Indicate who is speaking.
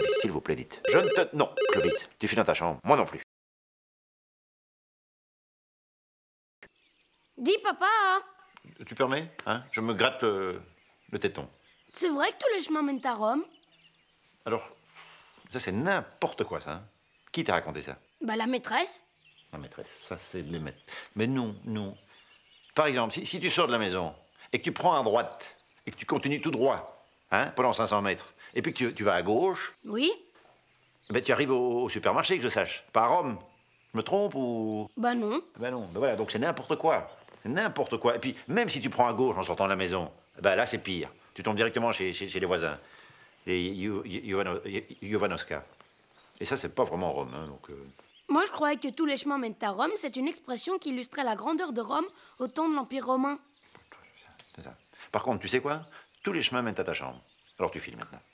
Speaker 1: Clovis, s'il vous plaît, dites. Je ne te. Non, Clovis, tu finis dans ta chambre. Moi non plus.
Speaker 2: Dis papa hein.
Speaker 1: Tu permets hein, Je me gratte euh, le, téton.
Speaker 2: C'est vrai que tous les chemins mènent à Rome
Speaker 1: Alors, ça c'est n'importe quoi ça. Hein. Qui t'a raconté ça
Speaker 2: Bah la maîtresse.
Speaker 1: La maîtresse, ça c'est les maîtres. Mais non, non. Par exemple, si, si tu sors de la maison et que tu prends à droite et que tu continues tout droit, Hein, pendant 500 mètres. Et puis tu, tu vas à gauche. Oui. Ben, tu arrives au, supermarché, que je sache. Pas à Rome. Je me trompe ou. Bah non. Bah non. Ben voilà, donc c'est n'importe quoi. N'importe quoi. Et puis, même si tu prends à gauche en sortant de la maison, ben là, c'est pire. Tu tombes directement chez, les voisins. Les Jovanoska. Et ça, c'est pas vraiment Rome. Hein, donc, euh.
Speaker 2: Moi, je croyais que tous les chemins mènent à Rome. C'est une expression qui illustrait la grandeur de Rome au temps de l'Empire romain.
Speaker 1: Par contre, tu sais quoi tous les chemins mènent à ta chambre. Alors tu files maintenant.